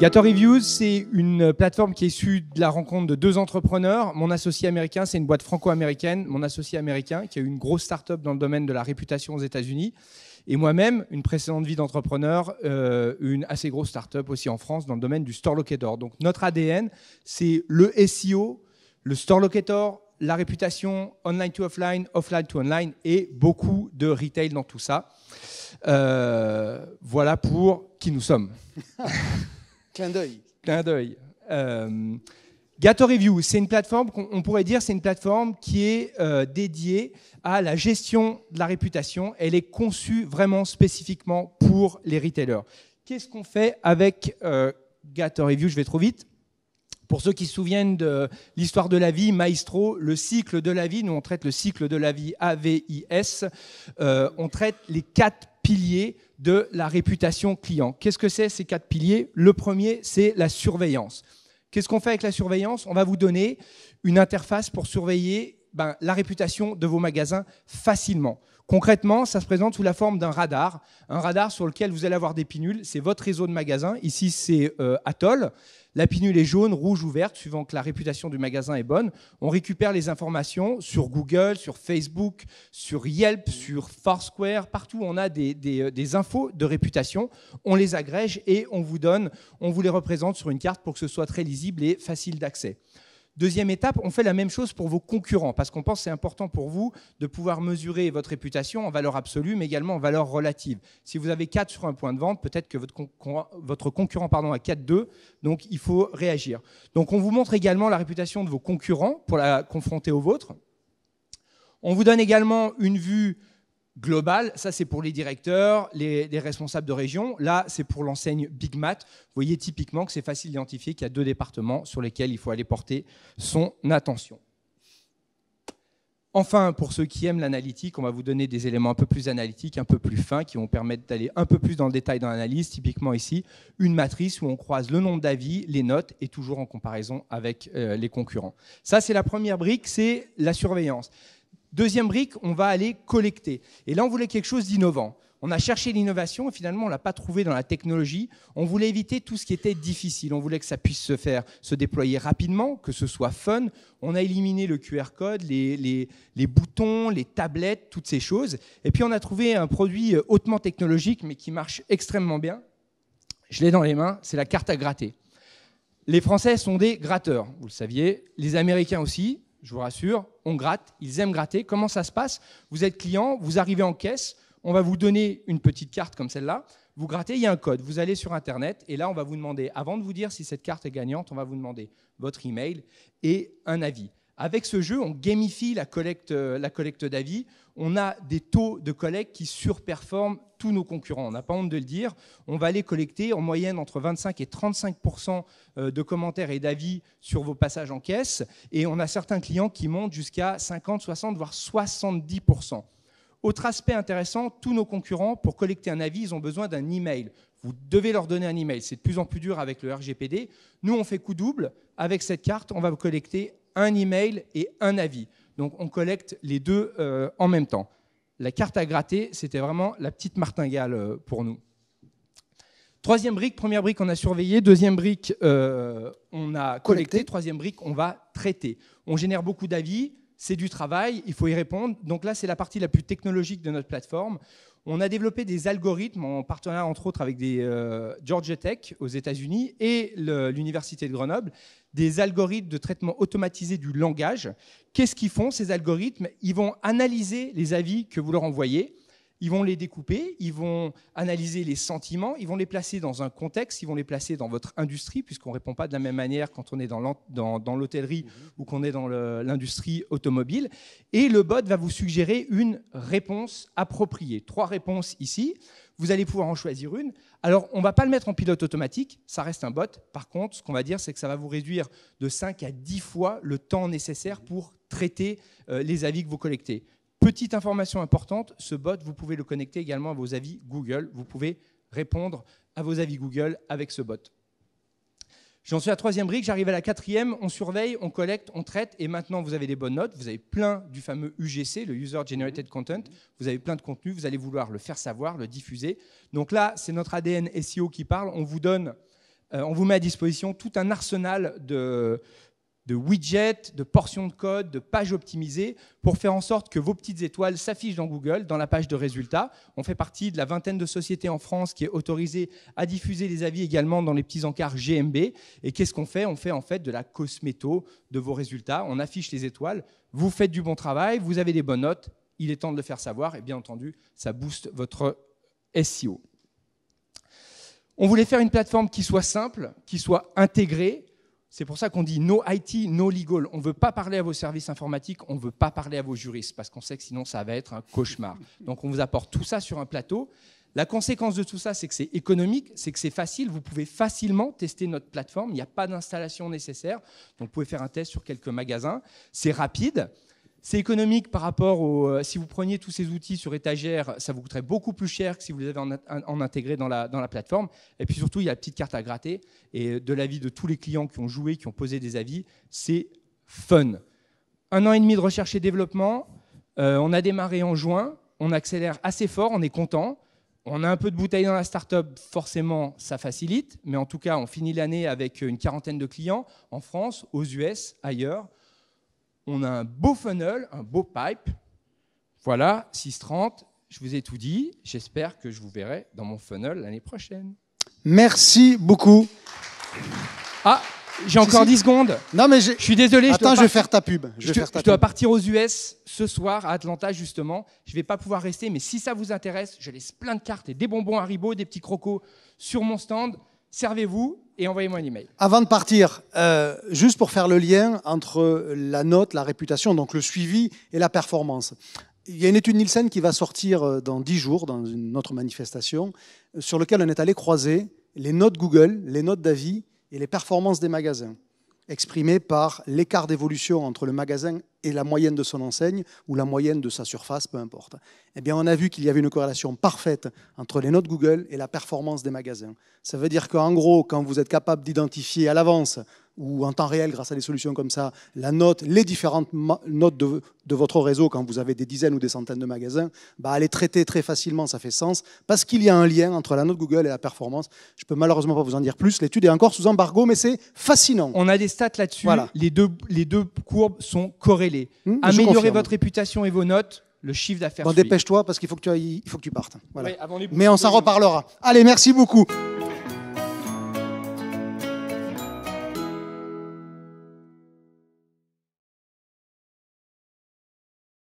Gator Reviews, c'est une plateforme qui est issue de la rencontre de deux entrepreneurs. Mon associé américain, c'est une boîte franco-américaine. Mon associé américain, qui a eu une grosse start-up dans le domaine de la réputation aux États-Unis. Et moi-même, une précédente vie d'entrepreneur, euh, une assez grosse start-up aussi en France dans le domaine du store locator. Donc notre ADN, c'est le SEO, le store locator, la réputation online to offline, offline to online et beaucoup de retail dans tout ça. Euh, voilà pour qui nous sommes. Clin d'œil. Clin euh, Gator Review, c'est une plateforme On pourrait dire, c'est une plateforme qui est euh, dédiée à la gestion de la réputation. Elle est conçue vraiment spécifiquement pour les retailers. Qu'est-ce qu'on fait avec euh, Gator Review Je vais trop vite. Pour ceux qui se souviennent de l'histoire de la vie, Maestro, le cycle de la vie, nous on traite le cycle de la vie A, V, I, S, euh, on traite les quatre piliers de la réputation client. Qu'est-ce que c'est ces quatre piliers Le premier, c'est la surveillance. Qu'est-ce qu'on fait avec la surveillance On va vous donner une interface pour surveiller ben, la réputation de vos magasins facilement. Concrètement, ça se présente sous la forme d'un radar, un radar sur lequel vous allez avoir des pinules. C'est votre réseau de magasins. Ici, c'est euh, Atoll. La pinule est jaune, rouge ou verte, suivant que la réputation du magasin est bonne. On récupère les informations sur Google, sur Facebook, sur Yelp, sur Foursquare, partout on a des, euh, infos de réputation. On les agrège et on vous les représente sur une carte pour que ce soit très lisible et facile d'accès. Deuxième étape, on fait la même chose pour vos concurrents, parce qu'on pense que c'est important pour vous de pouvoir mesurer votre réputation en valeur absolue, mais également en valeur relative. Si vous avez 4 sur un point de vente, peut-être que votre concurrent, a 4 pardon, donc il faut réagir. Donc on vous montre également la réputation de vos concurrents pour la confronter au vôtres. On vous donne également une vue global. Ça, c'est pour les directeurs, les, responsables de région. Là, c'est pour l'enseigne Big Mat. Vous voyez typiquement que c'est facile d'identifier qu'il y a deux départements sur lesquels il faut aller porter son attention. Enfin, pour ceux qui aiment l'analytique, on va vous donner des éléments un peu plus analytiques, un peu plus fins, qui vont permettre d'aller un peu plus dans le détail dans l'analyse. Typiquement ici, une matrice où on croise le nombre d'avis, les notes, et toujours en comparaison avec euh, les concurrents. Ça, c'est la première brique, c'est la surveillance. Deuxième brique, on va aller collecter. Et là, on voulait quelque chose d'innovant. On a cherché l'innovation et finalement, on ne l'a pas trouvé dans la technologie. On voulait éviter tout ce qui était difficile. On voulait que ça puisse se faire, se déployer rapidement, que ce soit fun. On a éliminé le QR code, les, les boutons, les tablettes, toutes ces choses. Et puis, on a trouvé un produit euh, hautement technologique, mais qui marche extrêmement bien. Je l'ai dans les mains, c'est la carte à gratter. Les Français sont des gratteurs, vous le saviez, les Américains aussi, je vous rassure, on gratte, ils aiment gratter. Comment ça se passe Vous êtes client, vous arrivez en caisse, on va vous donner une petite carte comme celle-là, vous grattez, il y a un code, vous allez sur Internet, et là, on va vous demander, avant de vous dire si cette carte est gagnante, on va vous demander votre email et un avis. Avec ce jeu, on gamifie la collecte, euh, la collecte d'avis, on a des taux de collecte qui surperforment tous nos concurrents. On n'a pas honte de le dire. On va aller collecter en moyenne entre 25 et 35 euh, de commentaires et d'avis sur vos passages en caisse. Et on a certains clients qui montent jusqu'à 50, 60, voire 70 autre aspect intéressant, tous nos concurrents, pour collecter un avis, ils ont besoin d'un email. Vous devez leur donner un email. C'est de plus en plus dur avec le RGPD. Nous, on fait coup double. Avec cette carte, on va collecter un email et un avis. Donc on collecte les deux euh, en même temps. La carte à gratter, c'était vraiment la petite martingale euh, pour nous. Troisième brique, première brique, euh, on a surveillé. Deuxième brique, on a collecté. Troisième brique, on va traiter. On génère beaucoup d'avis c'est du travail, il faut y répondre. Donc là, c'est la partie la plus technologique de notre plateforme. On a développé des algorithmes en partenariat entre autres avec des euh, Georgia Tech aux États-Unis et l'Université de Grenoble, des algorithmes de traitement automatisé du langage. Qu'est-ce qu'ils font ces algorithmes Ils vont analyser les avis que vous leur envoyez ils vont les découper, ils vont analyser les sentiments, ils vont les placer dans un contexte, ils vont les placer dans votre industrie, puisqu'on ne répond pas de la même manière quand on est dans l'hôtellerie mhm. ou qu'on est dans l'industrie automobile. Et le bot va vous suggérer une réponse appropriée. Trois réponses ici. Vous allez pouvoir en choisir une. Alors, on ne va pas le mettre en pilote automatique, ça reste un bot. Par contre, ce qu'on va dire, c'est que ça va vous réduire de 5 à 10 fois le temps nécessaire pour traiter euh, les avis que vous collectez. Petite information importante, ce bot, vous pouvez le connecter également à vos avis Google. Vous pouvez répondre à vos avis Google avec ce bot. J'en suis à la troisième brique, j'arrive à la quatrième, on surveille, on collecte, on traite, et maintenant vous avez des bonnes notes, vous avez plein du fameux UGC, le User Generated mhm. Content, vous avez plein de contenu, vous allez vouloir le faire savoir, le diffuser. Donc là, c'est notre ADN SEO qui parle, on vous donne, euh, on vous met à disposition tout un arsenal de, de widgets, de portions de code, de pages optimisées pour faire en sorte que vos petites étoiles s'affichent dans Google, dans la page de résultats. On fait partie de la vingtaine de sociétés en France qui est autorisée à diffuser les avis également dans les petits encarts GMB. Et qu'est-ce qu'on fait On fait en fait de la cosméto de vos résultats. On affiche les étoiles. Vous faites du bon travail, vous avez des bonnes notes. Il est temps de le faire savoir. Et bien entendu, ça booste votre SEO. On voulait faire une plateforme qui soit simple, qui soit intégrée, c'est pour ça qu'on dit no IT, no legal. On ne veut pas parler à vos services informatiques, on ne veut pas parler à vos juristes, parce qu'on sait que sinon ça va être un cauchemar. Donc on vous apporte tout ça sur un plateau. La conséquence de tout ça, c'est que c'est économique, c'est que c'est facile, vous pouvez facilement tester notre plateforme, il n'y a pas d'installation nécessaire, donc vous pouvez faire un test sur quelques magasins, c'est rapide, c'est économique par rapport au. Euh, si vous preniez tous ces outils sur étagère, ça vous coûterait beaucoup plus cher que si vous les avez en, intégré dans la, plateforme. Et puis surtout, il y a la petite carte à gratter. Et euh, de l'avis de tous les clients qui ont joué, qui ont posé des avis, c'est fun. Un an et demi de recherche et développement. Euh, on a démarré en juin. On accélère assez fort. On est content. On a un peu de bouteille dans la start-up, forcément, ça facilite, mais en tout cas, on finit l'année avec une quarantaine de clients en France, aux US, ailleurs on a un beau funnel, un beau pipe. Voilà, 6.30, je vous ai tout dit. J'espère que je vous verrai dans mon funnel l'année prochaine. Merci beaucoup. Ah, j'ai encore 10 secondes. Non, mais je suis désolé. Attends, je, vais faire ta pub. Je, dois partir aux US ce soir à Atlanta, justement. Je ne vais pas pouvoir rester, mais si ça vous intéresse, je laisse plein de cartes et des bonbons Haribo, des petits crocos sur mon stand servez-vous et envoyez-moi un email. Avant de partir, euh, juste pour faire le lien entre la note, la réputation, donc le suivi et la performance. Il y a une étude Nielsen qui va sortir euh, dans dix jours, dans une autre manifestation, euh, sur laquelle on est allé croiser les notes Google, les notes d'avis et les performances des magasins exprimé par l'écart d'évolution entre le magasin et la moyenne de son enseigne ou la moyenne de sa surface, peu importe. Eh bien, on a vu qu'il y avait une corrélation parfaite entre les notes Google et la performance des magasins. Ça veut dire qu'en gros, quand vous êtes capable d'identifier à l'avance ou en temps réel grâce à des solutions comme ça, la note, les différentes notes de, votre réseau quand vous avez des dizaines ou des centaines de magasins, bah, les traiter très facilement, ça fait sens, parce qu'il y a un lien entre la note Google et la performance. Je peux malheureusement pas vous en dire plus, l'étude est encore sous embargo, mais c'est fascinant. On a des stats là-dessus, les, deux, les deux courbes sont corrélées. Mmh, Améliorer votre réputation et vos notes, le chiffre d'affaires. Bon, dépêche-toi parce qu'il faut que tu faut que tu partes. Mais on s'en reparlera. Allez, merci beaucoup.